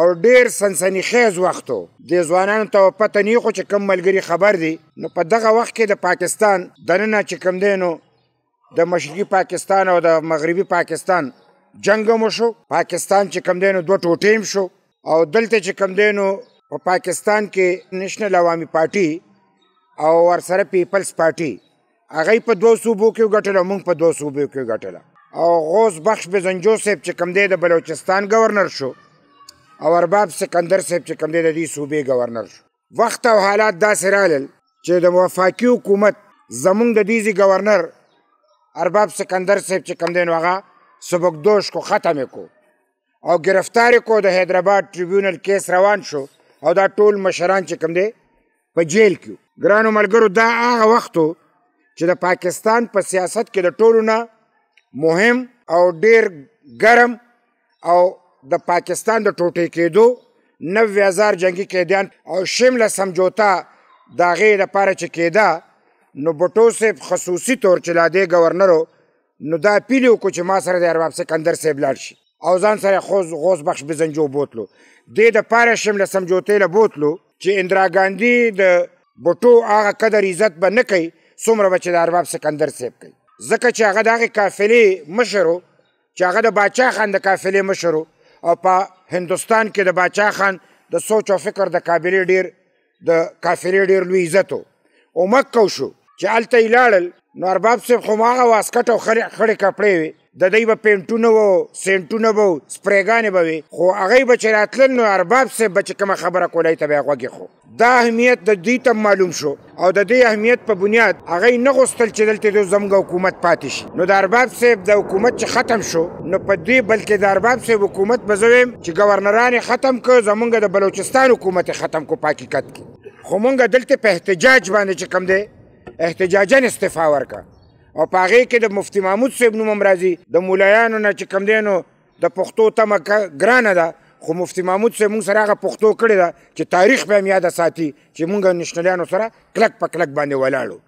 او ډیر سنسنی خیز وختو د ځوانانو ته پته نه خو چې کم ملګری خبر دی نو په دغه وخت کې د پاکستان دننه چې کم دی نو د مشرقي پاکستان او د مغربي پاکستان جنگ مو شو پاکستان چې کم دی نو دوه ټوټې شو او دلته چې کم دی نو په پا پاکستان کې نېشنل عوامي پارټي او ورسره پیپلز پارټي هغه په دوه صوبو کې ګټل موږ په دوه صوبو کې ګټل او غوث بخش بزنجو صاحب چې کم دی د بلوچستان گورنر شو او ارباب سکندر صاحب چې کوم دی د دې صوبې گورنر شو وخت او حالات داسې رالل چې د وفاقي حکومت زمونږ د دې گورنر ارباب سکندر صاحب چې کوم دی نو هغه سبکدوش کو ختم کو او گرفتار کو د حیدرآباد ټریبیونل کیس روان شو او دا ټول مشران چې کوم دی په جیل کې ګرانو ملګرو دا هغه وختو چې د پاکستان په پا سیاست کې د ټولو نه مهم او ډیر ګرم او د پاکستان د ټوټې کېدو نوي هزار جنگي قیدیان او شمله سمجوتا د هغې لپاره چې کېده نو بوټو صاحب خصوصي طور چې لا دی ګورنرو نو دا پیل وکړو چې ما سره د ارباب سکندر صاحب لاړ شي او ځان سره خوز غوز بخش بزنجو بوتلو د د پاره شمله سمجوتې له بوتلو چې اندرا ګاندی د بوټو هغه قدر عزت به نه کوي څومره به چې د ارباب سکندر صاحب کوي ځکه چې هغه د هغې قافلې مشر چې هغه د باچا خان د قافلې مشر او په هندستان کې د باچا خان د سوچ او فکر د قابلې ډیر د کافرې ډیر لوی عزت او مکه شو چې الته لاړل نو ارباب صاحب خو ماغه واسکټ او خړې کپړې وي د دوی به پینټونه وو سینټونه به سپریګانې به وي خو هغوی به چې راتلل نو ارباب صاحب به چې کومه خبره کولای ته به یې غوږې خو دا اهمیت د دوی ته معلوم شو او د دې اهمیت په بنیاد هغه نه غوښتل چې دلته د زمګ حکومت پاتې شي نو د ارباب صاحب د حکومت چې ختم شو نو په دوی بلکې د ارباب صاحب حکومت به زویم چې گورنران ختم کړ زمونږ د بلوچستان حکومت ختم کو په حقیقت کې خو مونږ دلته په احتجاج باندې چې کم دی احتجاجن استعفا ورکړه او په هغې کې د مفتي محمود صاحب نوم هم راځي د مولایانو نه چې کم دی نو د پښتو تمه ګرانه ده خو مفتي محمود صاحب موږ سره هغه پښتو کړې ده چې تاریخ به هم یاده ساتي چې موږ نشنلیانو سره کلک په کلک باندې ولاړو